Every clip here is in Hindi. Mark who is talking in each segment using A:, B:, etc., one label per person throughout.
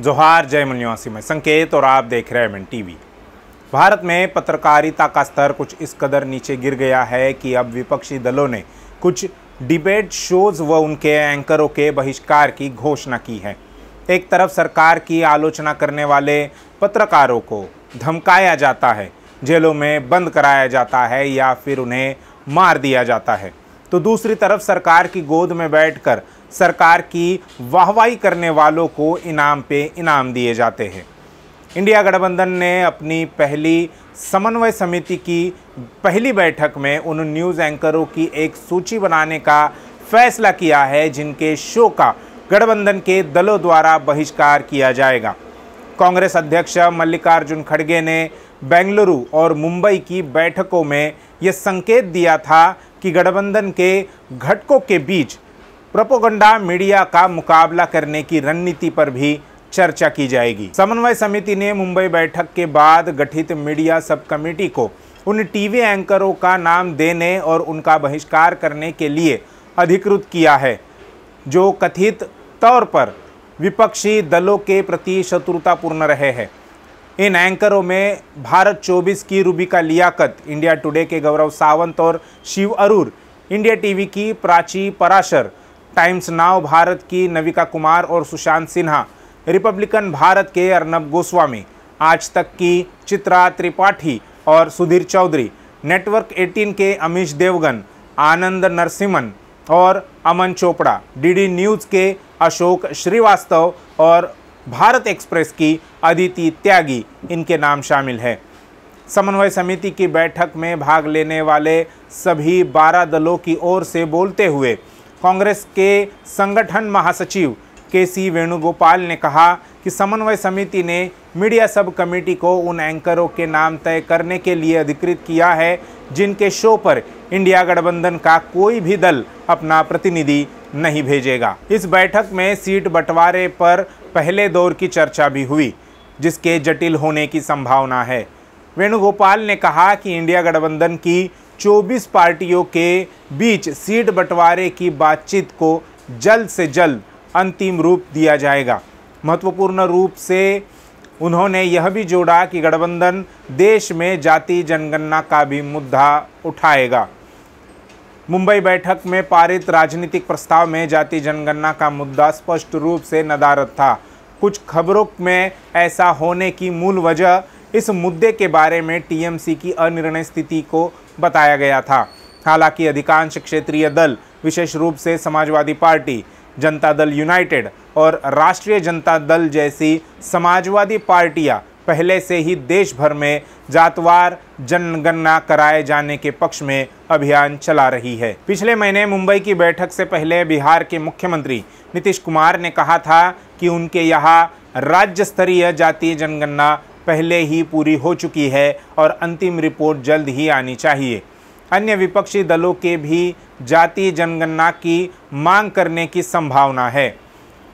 A: जोहार जय मुनिवासी में संकेत और आप देख रहे हैं एम टीवी भारत में पत्रकारिता का स्तर कुछ इस कदर नीचे गिर गया है कि अब विपक्षी दलों ने कुछ डिबेट शोज व उनके एंकरों के बहिष्कार की घोषणा की है एक तरफ सरकार की आलोचना करने वाले पत्रकारों को धमकाया जाता है जेलों में बंद कराया जाता है या फिर उन्हें मार दिया जाता है तो दूसरी तरफ सरकार की गोद में बैठकर सरकार की वाहवाही करने वालों को इनाम पे इनाम दिए जाते हैं इंडिया गठबंधन ने अपनी पहली समन्वय समिति की पहली बैठक में उन न्यूज़ एंकरों की एक सूची बनाने का फैसला किया है जिनके शो का गठबंधन के दलों द्वारा बहिष्कार किया जाएगा कांग्रेस अध्यक्ष मल्लिकार्जुन खड़गे ने बेंगलुरु और मुंबई की बैठकों में ये संकेत दिया था कि गठबंधन के घटकों के बीच प्रोपोगंडा मीडिया का मुकाबला करने की रणनीति पर भी चर्चा की जाएगी समन्वय समिति ने मुंबई बैठक के बाद गठित मीडिया सब कमेटी को उन टीवी एंकरों का नाम देने और उनका बहिष्कार करने के लिए अधिकृत किया है जो कथित तौर पर विपक्षी दलों के प्रति शत्रुतापूर्ण रहे हैं इन एंकरों में भारत 24 की रूबिका लियाकत इंडिया टुडे के गौरव सावंत और शिव अरूर इंडिया टीवी की प्राची पराशर टाइम्स नाव भारत की नविका कुमार और सुशांत सिन्हा रिपब्लिकन भारत के अर्नब गोस्वामी आज तक की चित्रा त्रिपाठी और सुधीर चौधरी नेटवर्क 18 के अमीश देवगन आनंद नरसिम्हन और अमन चोपड़ा डीडी न्यूज़ के अशोक श्रीवास्तव और भारत एक्सप्रेस की अदिति त्यागी इनके नाम शामिल है समन्वय समिति की बैठक में भाग लेने वाले सभी बारह दलों की ओर से बोलते हुए कांग्रेस के संगठन महासचिव के सी वेणुगोपाल ने कहा कि समन्वय समिति ने मीडिया सब कमेटी को उन एंकरों के नाम तय करने के लिए अधिकृत किया है जिनके शो पर इंडिया गठबंधन का कोई भी दल अपना प्रतिनिधि नहीं भेजेगा इस बैठक में सीट बंटवारे पर पहले दौर की चर्चा भी हुई जिसके जटिल होने की संभावना है वेणुगोपाल ने कहा कि इंडिया गठबंधन की 24 पार्टियों के बीच सीट बंटवारे की बातचीत को जल्द से जल्द अंतिम रूप दिया जाएगा महत्वपूर्ण रूप से उन्होंने यह भी जोड़ा कि गठबंधन देश में जाति जनगणना का भी मुद्दा उठाएगा मुंबई बैठक में पारित राजनीतिक प्रस्ताव में जाति जनगणना का मुद्दा स्पष्ट रूप से नदारत था कुछ खबरों में ऐसा होने की मूल वजह इस मुद्दे के बारे में टीएमसी की अनिर्णय स्थिति को बताया गया था हालांकि अधिकांश क्षेत्रीय दल विशेष रूप से समाजवादी पार्टी जनता दल यूनाइटेड और राष्ट्रीय जनता दल जैसी समाजवादी पार्टियां पहले से ही देश भर में जातवार जनगणना कराए जाने के पक्ष में अभियान चला रही है पिछले महीने मुंबई की बैठक से पहले बिहार के मुख्यमंत्री नीतीश कुमार ने कहा था कि उनके यहाँ राज्य स्तरीय जातीय जनगणना पहले ही पूरी हो चुकी है और अंतिम रिपोर्ट जल्द ही आनी चाहिए अन्य विपक्षी दलों के भी जातीय जनगणना की मांग करने की संभावना है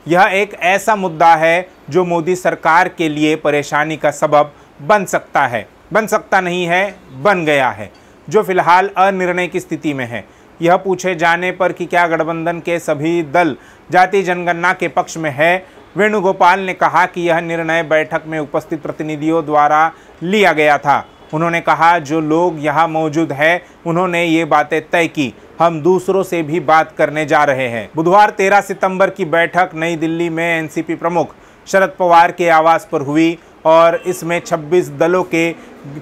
A: यह एक ऐसा मुद्दा है जो मोदी सरकार के लिए परेशानी का सबब बन सकता है बन सकता नहीं है बन गया है जो फिलहाल अनिर्णय की स्थिति में है यह पूछे जाने पर कि क्या गठबंधन के सभी दल जाति जनगणना के पक्ष में है वेणुगोपाल ने कहा कि यह निर्णय बैठक में उपस्थित प्रतिनिधियों द्वारा लिया गया था उन्होंने कहा जो लोग यहाँ मौजूद है उन्होंने ये बातें तय की हम दूसरों से भी बात करने जा रहे हैं बुधवार 13 सितंबर की बैठक नई दिल्ली में एनसीपी प्रमुख शरद पवार के आवास पर हुई और इसमें 26 दलों के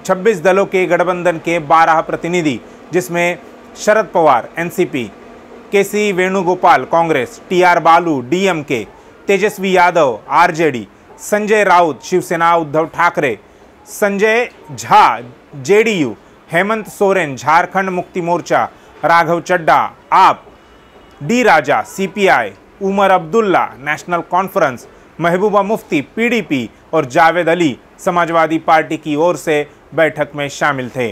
A: 26 दलों के गठबंधन के 12 प्रतिनिधि जिसमें Sharad Pawar NCP KC Venugopal Congress T R Baalu DMK Tejashwi Yadav RJD Sanjay Raut Shiv Sena Uddhav Thackeray Sanjay Jha JDU Hemant Soren Jharkhand Mukti Morcha Raghav Chadha AAP D Raja CPI Omar Abdullah National Conference Mehbooba Mufti PDP और जावेद अली समाजवादी पार्टी की ओर से बैठक में शामिल थे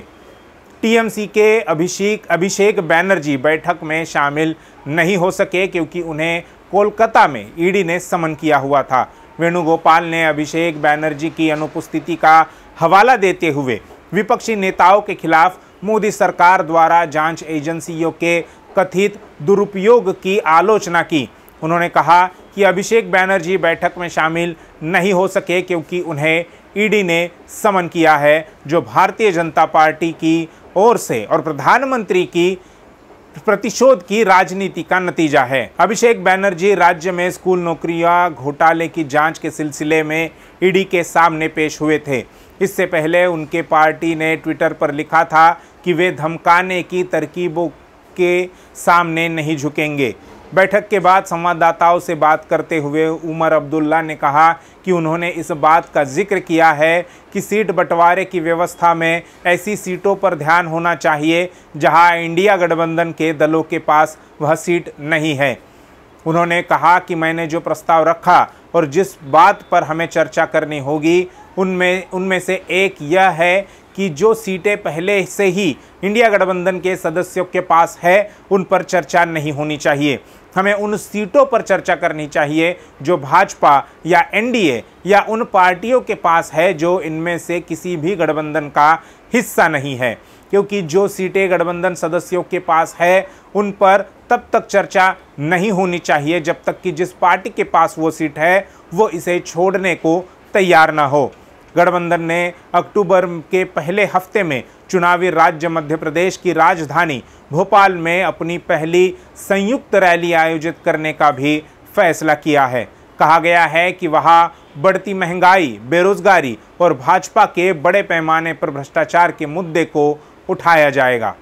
A: टीएमसी के अभिषेक अभिषेक बैनर्जी बैठक में शामिल नहीं हो सके क्योंकि उन्हें कोलकाता में ईडी e ने समन किया हुआ था वेणुगोपाल ने अभिषेक बैनर्जी की अनुपस्थिति का हवाला देते हुए विपक्षी नेताओं के खिलाफ मोदी सरकार द्वारा जांच एजेंसियों के कथित दुरुपयोग की आलोचना की उन्होंने कहा कि अभिषेक बैनर्जी बैठक में शामिल नहीं हो सके क्योंकि उन्हें ईडी ने समन किया है जो भारतीय जनता पार्टी की ओर से और प्रधानमंत्री की प्रतिशोध की राजनीति का नतीजा है अभिषेक बैनर्जी राज्य में स्कूल नौकरियां घोटाले की जांच के सिलसिले में ईडी के सामने पेश हुए थे इससे पहले उनके पार्टी ने ट्विटर पर लिखा था कि वे धमकाने की तरकीबों के सामने नहीं झुकेंगे बैठक के बाद संवाददाताओं से बात करते हुए उमर अब्दुल्ला ने कहा कि उन्होंने इस बात का जिक्र किया है कि सीट बंटवारे की व्यवस्था में ऐसी सीटों पर ध्यान होना चाहिए जहां इंडिया गठबंधन के दलों के पास वह सीट नहीं है उन्होंने कहा कि मैंने जो प्रस्ताव रखा और जिस बात पर हमें चर्चा करनी होगी उनमें उनमें से एक यह है कि जो सीटें पहले से ही इंडिया गठबंधन के सदस्यों के पास है उन पर चर्चा नहीं होनी चाहिए हमें उन सीटों पर चर्चा करनी चाहिए जो भाजपा या एनडीए या उन पार्टियों के पास है जो इनमें से किसी भी गठबंधन का हिस्सा नहीं है क्योंकि जो सीटें गठबंधन सदस्यों के पास है उन पर तब तक चर्चा नहीं होनी चाहिए जब तक कि जिस पार्टी के पास वो सीट है वो इसे छोड़ने को तैयार ना हो गठबंधन ने अक्टूबर के पहले हफ्ते में चुनावी राज्य मध्य प्रदेश की राजधानी भोपाल में अपनी पहली संयुक्त रैली आयोजित करने का भी फैसला किया है कहा गया है कि वहाँ बढ़ती महंगाई बेरोजगारी और भाजपा के बड़े पैमाने पर भ्रष्टाचार के मुद्दे को उठाया जाएगा